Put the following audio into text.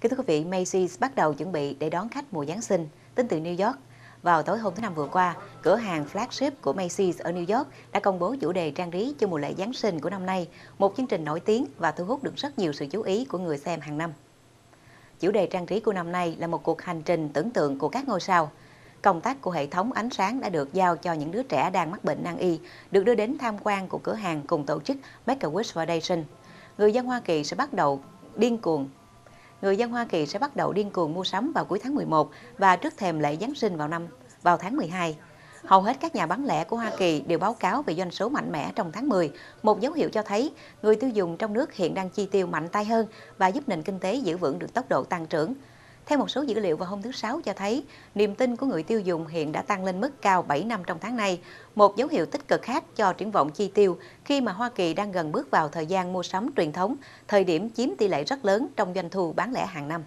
Kính thưa quý vị, Macy's bắt đầu chuẩn bị để đón khách mùa Giáng sinh tính từ New York. Vào tối hôm thứ Năm vừa qua, cửa hàng flagship của Macy's ở New York đã công bố chủ đề trang trí cho mùa lễ Giáng sinh của năm nay, một chương trình nổi tiếng và thu hút được rất nhiều sự chú ý của người xem hàng năm. Chủ đề trang trí của năm nay là một cuộc hành trình tưởng tượng của các ngôi sao. Công tác của hệ thống ánh sáng đã được giao cho những đứa trẻ đang mắc bệnh nan y, được đưa đến tham quan của cửa hàng cùng tổ chức Make-A-Wish Foundation. Người dân Hoa Kỳ sẽ bắt đầu điên cuồng người dân Hoa Kỳ sẽ bắt đầu điên cuồng mua sắm vào cuối tháng 11 và trước thềm lễ Giáng sinh vào năm vào tháng 12. Hầu hết các nhà bán lẻ của Hoa Kỳ đều báo cáo về doanh số mạnh mẽ trong tháng 10, một dấu hiệu cho thấy người tiêu dùng trong nước hiện đang chi tiêu mạnh tay hơn và giúp nền kinh tế giữ vững được tốc độ tăng trưởng. Theo một số dữ liệu vào hôm thứ Sáu cho thấy, niềm tin của người tiêu dùng hiện đã tăng lên mức cao 7 năm trong tháng này. một dấu hiệu tích cực khác cho triển vọng chi tiêu khi mà Hoa Kỳ đang gần bước vào thời gian mua sắm truyền thống, thời điểm chiếm tỷ lệ rất lớn trong doanh thu bán lẻ hàng năm.